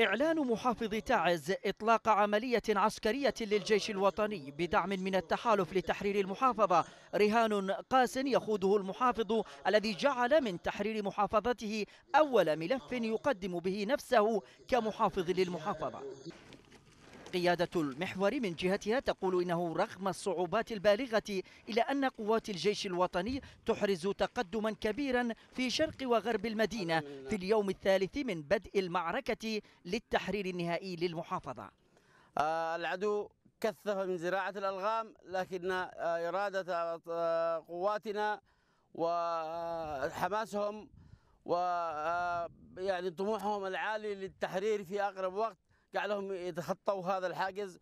إعلان محافظ تعز إطلاق عملية عسكرية للجيش الوطني بدعم من التحالف لتحرير المحافظة رهان قاس يخوضه المحافظ الذي جعل من تحرير محافظته أول ملف يقدم به نفسه كمحافظ للمحافظة قيادة المحور من جهتها تقول إنه رغم الصعوبات البالغة إلى أن قوات الجيش الوطني تحرز تقدما كبيرا في شرق وغرب المدينة في اليوم الثالث من بدء المعركة للتحرير النهائي للمحافظة آه، العدو كثف من زراعة الألغام لكن آه، إرادة آه، قواتنا وحماسهم ويعني طموحهم العالي للتحرير في أقرب وقت جعلهم يتخطوا هذا الحاجز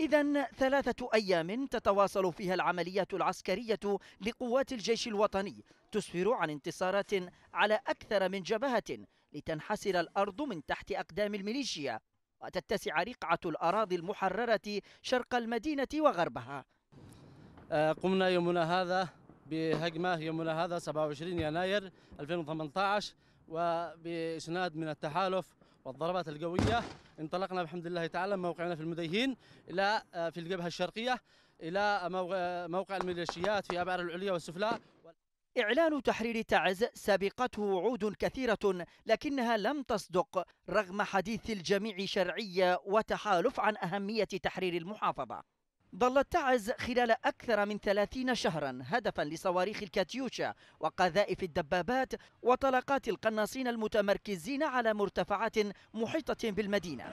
إذا ثلاثة أيام تتواصل فيها العمليات العسكرية لقوات الجيش الوطني تسفر عن انتصارات على أكثر من جبهة لتنحسر الأرض من تحت أقدام الميليشيا وتتسع رقعة الأراضي المحررة شرق المدينة وغربها آه، قمنا يومنا هذا بهجمة يومنا هذا 27 يناير 2018 وبإسناد من التحالف والضربات القوية انطلقنا بحمد الله تعالى من موقعنا في المديهين إلى آه، في الجبهة الشرقية إلى آه، آه، موقع الميليشيات في أبعر العليا والسفلى إعلان تحرير تعز سبقته وعود كثيرة لكنها لم تصدق رغم حديث الجميع شرعية وتحالف عن أهمية تحرير المحافظة ظلت تعز خلال أكثر من 30 شهرا هدفا لصواريخ الكاتيوشا وقذائف الدبابات وطلقات القناصين المتمركزين على مرتفعات محيطة بالمدينة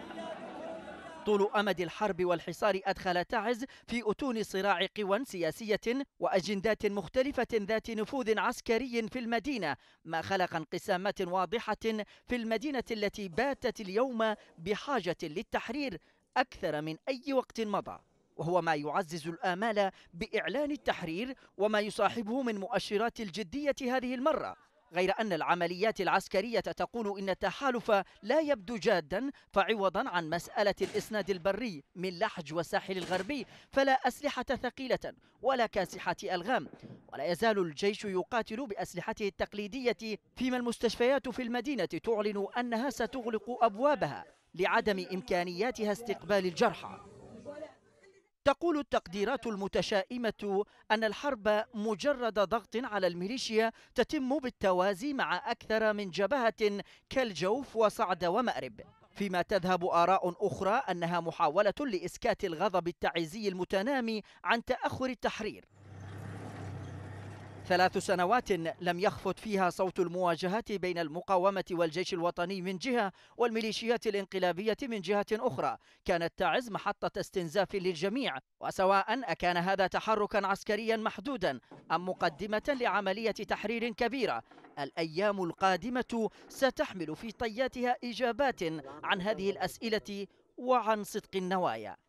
طول أمد الحرب والحصار أدخل تعز في أتون صراع قوى سياسية وأجندات مختلفة ذات نفوذ عسكري في المدينة ما خلق انقسامات واضحة في المدينة التي باتت اليوم بحاجة للتحرير أكثر من أي وقت مضى وهو ما يعزز الآمال بإعلان التحرير وما يصاحبه من مؤشرات الجدية هذه المرة غير أن العمليات العسكرية تقول إن التحالف لا يبدو جادا فعوضا عن مسألة الإسناد البري من لحج والساحل الغربي فلا أسلحة ثقيلة ولا كاسحة ألغام ولا يزال الجيش يقاتل بأسلحته التقليدية فيما المستشفيات في المدينة تعلن أنها ستغلق أبوابها لعدم إمكانياتها استقبال الجرحى تقول التقديرات المتشائمة أن الحرب مجرد ضغط على الميليشيا تتم بالتوازي مع أكثر من جبهة كالجوف وصعد ومأرب فيما تذهب آراء أخرى أنها محاولة لإسكات الغضب التعيزي المتنامي عن تأخر التحرير ثلاث سنوات لم يخفت فيها صوت المواجهات بين المقاومة والجيش الوطني من جهة والميليشيات الانقلابية من جهة أخرى كانت تعز محطة استنزاف للجميع وسواء أكان هذا تحركا عسكريا محدودا أم مقدمة لعملية تحرير كبيرة الأيام القادمة ستحمل في طياتها إجابات عن هذه الأسئلة وعن صدق النوايا